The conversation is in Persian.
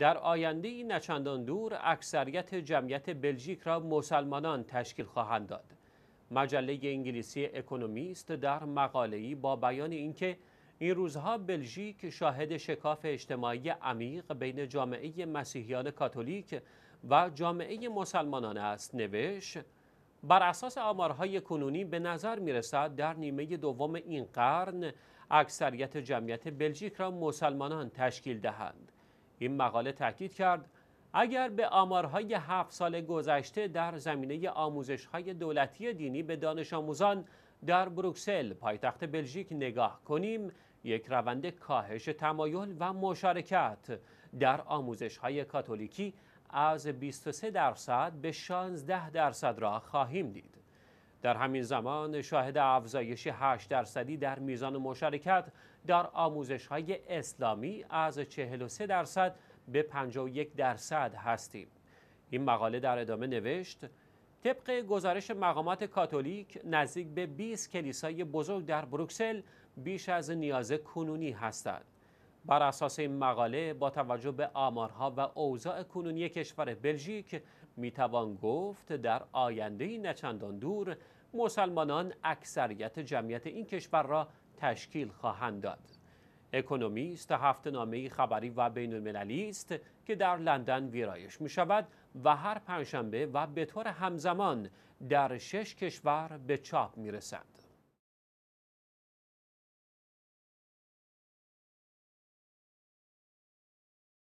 در آینده ای نچندان دور اکثریت جمعیت بلژیک را مسلمانان تشکیل خواهند داد. مجله انگلیسی اکونومیست در مقاله‌ای با بیان اینکه این روزها بلژیک شاهد شکاف اجتماعی عمیق بین جامعه مسیحیان کاتولیک و جامعه مسلمانان است نوشت بر اساس آمارهای کنونی به نظر میرسد در نیمه دوم این قرن اکثریت جمعیت بلژیک را مسلمانان تشکیل دهند این مقاله تاکید کرد اگر به آمارهای هفت سال گذشته در زمینه آموزش‌های دولتی دینی به دانش آموزان در بروکسل پایتخت بلژیک نگاه کنیم یک روند کاهش تمایل و مشارکت در آموزش‌های کاتولیکی از 23 درصد به 16 درصد را خواهیم دید در همین زمان شاهد افزایش 8 درصدی در میزان مشارکت در آموزش های اسلامی از 43 درصد به 51 درصد هستیم. این مقاله در ادامه نوشت طبق گزارش مقامات کاتولیک نزدیک به 20 کلیسای بزرگ در بروکسل بیش از نیاز کنونی هستند. بر اساس این مقاله با توجه به آمارها و اوضاع کنونی کشور بلژیک میتوان گفت در آینده نچندان دور مسلمانان اکثریت جمعیت این کشور را تشکیل خواهند داد. اکونومیست هفت نامه خبری و بین المللی است که در لندن ویرایش می شود و هر پنجشنبه و به طور همزمان در شش کشور به چاپ می رسند.